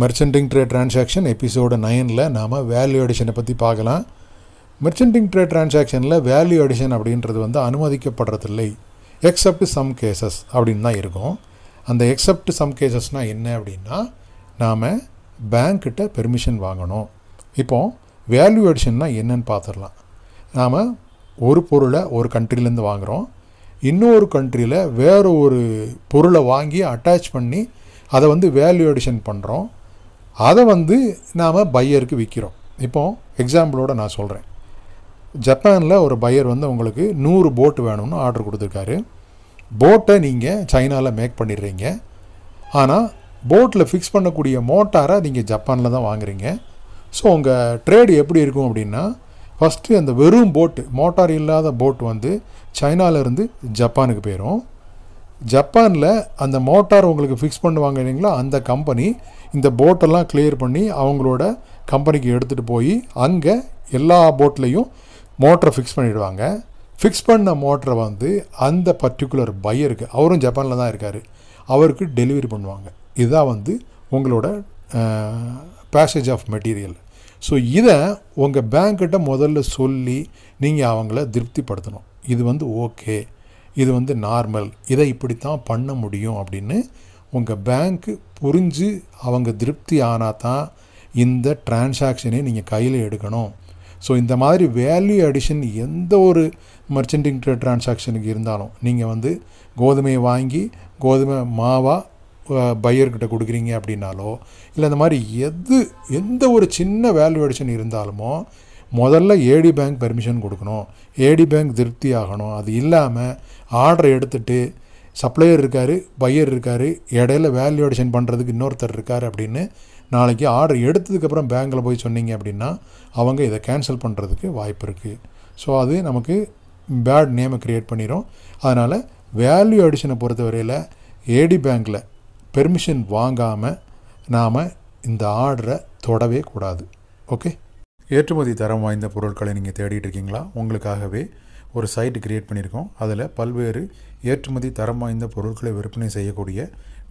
மெர்ச்சன்டிங் trade transaction episode நைனில் நாம் value அடிஷனை பற்றி பார்க்கலாம் மெர்ச்சன்டிங் ட்ரேட் டிரான்சாக்ஷனில் வேல்யூ அடிஷன் அப்படின்றது வந்து அனுமதிக்கப்படுறதில்லை எக்ஸப்ட் சம் கேசஸ் அப்படின்னு தான் இருக்கும் அந்த எக்ஸப்ட் சம் கேசஸ்னால் என்ன அப்படின்னா நாம் பேங்க்கிட்ட பெர்மிஷன் வாங்கணும் இப்போது வேல்யூ அடிஷன்னா என்னன்னு பார்த்துடலாம் நாம் ஒரு பொருளை ஒரு கண்ட்ரிலேருந்து வாங்குகிறோம் இன்னொரு கண்ட்ரியில் வேறு ஒரு பொருளை வாங்கி அட்டாச் பண்ணி அதை வந்து வேல்யூ அடிஷன் பண்ணுறோம் அதை வந்து நாம் பையருக்கு விற்கிறோம் இப்போது எக்ஸாம்பிளோடு நான் சொல்கிறேன் ஜப்பானில் ஒரு பையர் வந்து உங்களுக்கு நூறு போட்டு வேணும்னு ஆர்டர் கொடுத்துருக்காரு போட்டை நீங்கள் சைனாவில் மேக் பண்ணிடுறீங்க ஆனால் போட்டில் ஃபிக்ஸ் பண்ணக்கூடிய மோட்டாரை நீங்கள் ஜப்பானில் தான் வாங்குறீங்க ஸோ உங்கள் ட்ரேடு எப்படி இருக்கும் அப்படின்னா ஃபஸ்ட்டு அந்த வெறும் போட்டு மோட்டார் இல்லாத போட் வந்து சைனாவிலேருந்து ஜப்பானுக்கு போயிடும் ஜப்பானில் அந்த மோட்டார் உங்களுக்கு ஃபிக்ஸ் பண்ணுவாங்க இல்லைங்களா அந்த கம்பெனி இந்த போட்டெல்லாம் கிளியர் பண்ணி அவங்களோட கம்பெனிக்கு எடுத்துகிட்டு போய் அங்கே எல்லா போட்லேயும் மோட்டரை ஃபிக்ஸ் பண்ணிவிடுவாங்க ஃபிக்ஸ் பண்ண மோட்டரை வந்து அந்த பர்டிகுலர் பையருக்கு அவரும் ஜப்பானில் தான் இருக்கார் அவருக்கு டெலிவரி பண்ணுவாங்க இதுதான் வந்து உங்களோட பேசேஜ் ஆஃப் மெட்டீரியல் ஸோ இதை உங்கள் பேங்க்கிட்ட முதல்ல சொல்லி நீங்கள் அவங்கள திருப்திப்படுத்தணும் இது வந்து ஓகே இது வந்து நார்மல் இதை இப்படித்தான் பண்ண முடியும் அப்படின்னு உங்கள் பேங்க்கு புரிஞ்சு அவங்க திருப்தி ஆனால் தான் இந்த டிரான்சாக்ஷனே நீங்கள் கையில் எடுக்கணும் ஸோ இந்த மாதிரி வேல்யூ அடிஷன் எந்த ஒரு மர்ச்சன்டிங் டிரான்சாக்ஷனுக்கு இருந்தாலும் நீங்கள் வந்து கோதுமையை வாங்கி கோதுமை மாவாக பையர்கிட்ட கொடுக்குறீங்க அப்படின்னாலோ இல்லை இந்த மாதிரி எது எந்த ஒரு சின்ன வேல்யூ அடிஷன் இருந்தாலுமோ முதல்ல ஏடி பேங்க் பெர்மிஷன் கொடுக்கணும் ஏடி பேங்க் திருப்தி ஆகணும் அது இல்லாமல் ஆர்டர் எடுத்துகிட்டு சப்ளையர் இருக்கார் பையர் இருக்கார் இடையில வேல்யூ அடிஷன் பண்ணுறதுக்கு இன்னொருத்தர் இருக்கார் அப்படின்னு நாளைக்கு ஆர்டர் எடுத்ததுக்கப்புறம் பேங்க்கில் போய் சொன்னீங்க அப்படின்னா அவங்க இதை கேன்சல் பண்ணுறதுக்கு வாய்ப்பு இருக்குது ஸோ அது நமக்கு பேட் நேமை க்ரியேட் பண்ணிடும் அதனால் வேல்யூ அடிஷனை பொறுத்தவரையில் ஏடி பேங்க்கில் பெர்மிஷன் வாங்காமல் நாம் இந்த ஆர்டரை தொடவே கூடாது ஓகே ஏற்றுமதி தரம் வாய்ந்த பொருட்களை நீங்கள் தேடிட்டு இருக்கீங்களா உங்களுக்காகவே ஒரு சைட் கிரியேட் பண்ணியிருக்கோம் அதில் பல்வேறு ஏற்றுமதி தரம் வாய்ந்த பொருட்களை விற்பனை செய்யக்கூடிய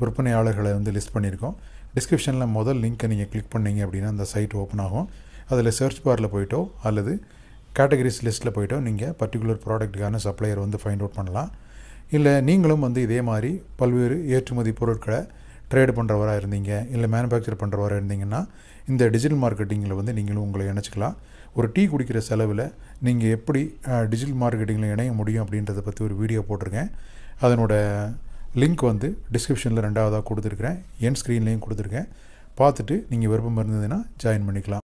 விற்பனையாளர்களை வந்து லிஸ்ட் பண்ணியிருக்கோம் டிஸ்கிரிப்ஷனில் முதல் லிங்க்கை நீங்கள் கிளிக் பண்ணிங்க அப்படின்னா அந்த சைட் ஓப்பன் ஆகும் அதில் சர்ச் பாரில் போய்ட்டோ அல்லது கேட்டகரிஸ் லிஸ்ட்டில் போய்ட்டோ நீங்கள் பர்டிகுலர் ப்ராடக்ட்டுக்கான சப்ளையர் வந்து ஃபைண்ட் அவுட் பண்ணலாம் இல்லை நீங்களும் வந்து இதே மாதிரி பல்வேறு ஏற்றுமதி பொருட்களை ட்ரேடு பண்ணுறவராக இருந்தீங்க இல்லை மேனுஃபேக்சர் பண்ணுறவராக இருந்தீங்கன்னா இந்த டிஜிட்டல் மார்க்கெட்டிங்கில் வந்து நீங்களும் உங்களை இணைச்சிக்கலாம் ஒரு டீ குடிக்கிற செலவில் நீங்கள் எப்படி டிஜிட்டல் மார்க்கெட்டிங்கில் இணைய முடியும் அப்படின்றத பற்றி ஒரு வீடியோ போட்டிருக்கேன் அதனோட லிங்க் வந்து டிஸ்கிரிப்ஷனில் ரெண்டாவதாக கொடுத்துருக்குறேன் என் ஸ்க்ரீன்லேயும் கொடுத்துருக்கேன் பார்த்துட்டு நீங்கள் விருப்பம் இருந்ததுன்னா ஜாயின் பண்ணிக்கலாம்